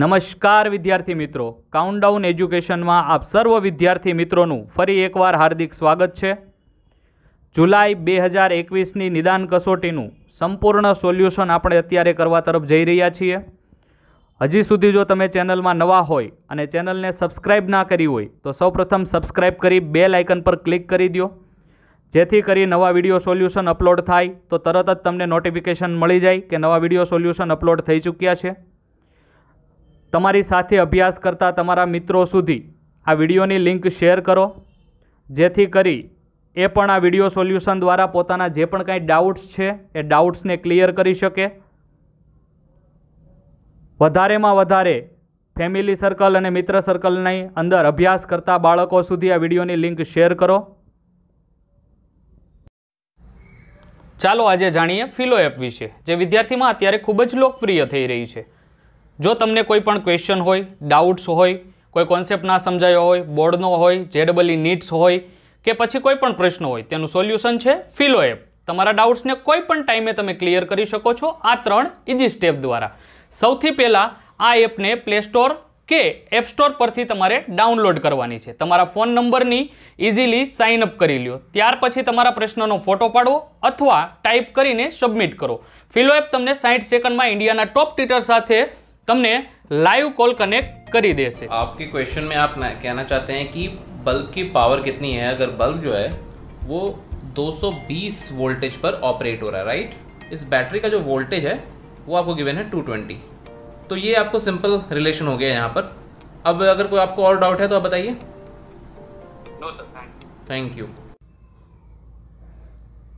નમસ્કાર વિદ્યાર્થી મિત્રો કાઉન્ટડાઉન એજ્યુકેશનમાં આપ સર્વ વિદ્યાર્થી મિત્રોનું ફરી એકવાર હાર્દિક સ્વાગત છે જુલાઈ બે હજાર એકવીસની નિદાન કસોટીનું સંપૂર્ણ સોલ્યુશન આપણે અત્યારે કરવા તરફ જઈ રહ્યા છીએ હજી સુધી જો તમે ચેનલમાં નવા હોય અને ચેનલને સબસ્ક્રાઇબ ના કરી હોય તો સૌપ્રથમ સબસ્ક્રાઇબ કરી બે લાઇકન પર ક્લિક કરી દો જેથી કરી નવા વિડીયો સોલ્યુશન અપલોડ થાય તો તરત જ તમને નોટિફિકેશન મળી જાય કે નવા વિડીયો સોલ્યુશન અપલોડ થઈ ચૂક્યા છે તમારી સાથે અભ્યાસ કરતા તમારા મિત્રો સુધી આ વિડીયોની લિંક શેર કરો જેથી કરી એ પણ આ વિડીયો સોલ્યુશન દ્વારા પોતાના જે પણ કાંઈ ડાઉટ્સ છે એ ડાઉટ્સને ક્લિયર કરી શકે વધારેમાં વધારે ફેમિલી સર્કલ અને મિત્ર સર્કલની અંદર અભ્યાસ કરતા બાળકો સુધી આ વિડીયોની લિંક શેર કરો ચાલો આજે જાણીએ ફિલો એપ વિશે જે વિદ્યાર્થીમાં અત્યારે ખૂબ જ લોકપ્રિય થઈ રહી છે જો તમને કોઈ પણ ક્વેશ્ચન હોય ડાઉટ્સ હોય કોઈ કોન્સેપ્ટ ના સમજાયો હોય બોર્ડનો હોય જેડબલી નીટ્સ e હોય કે પછી કોઈ પણ પ્રશ્ન હોય તેનું સોલ્યુશન છે ફિલો એપ તમારા ડાઉટ્સને કોઈ પણ ટાઈમે તમે ક્લિયર કરી શકો છો આ ત્રણ ઇઝી સ્ટેપ દ્વારા સૌથી પહેલાં આ એપને પ્લે સ્ટોર કે એપ સ્ટોર પરથી તમારે ડાઉનલોડ કરવાની છે તમારા ફોન નંબરની ઇઝીલી સાઇન અપ કરી લો ત્યાર પછી તમારા પ્રશ્નનો ફોટો પાડવો અથવા ટાઈપ કરીને સબમિટ કરો ફિલો એપ તમને સાઠ સેકન્ડમાં ઇન્ડિયાના ટોપ ટ્વિટર સાથે लाइव कॉल कनेक्ट કનેક્ટ दे से आपके क्वेश्चन में आप कहना चाहते हैं कि बल्ब की पावर कितनी है अगर बल्ब जो है वो 220 वोल्टेज पर ऑपरेट हो रहा है राइट इस बैटरी का जो वोल्टेज है वो आपको गिवन है 220 तो ये आपको सिंपल रिलेशन हो गया यहाँ पर अब अगर कोई आपको और डाउट है तो आप बताइए no sir thank you thank you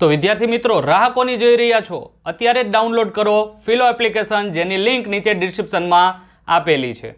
તો વિદ્યાર્થી મિત્રો રાહ કોની જોઈ રહ્યા છો અત્યારે જ ડાઉનલોડ કરો ફિલો એપ્લિકેશન જેની લિંક નીચે ડિસ્ક્રિપ્શનમાં આપેલી છે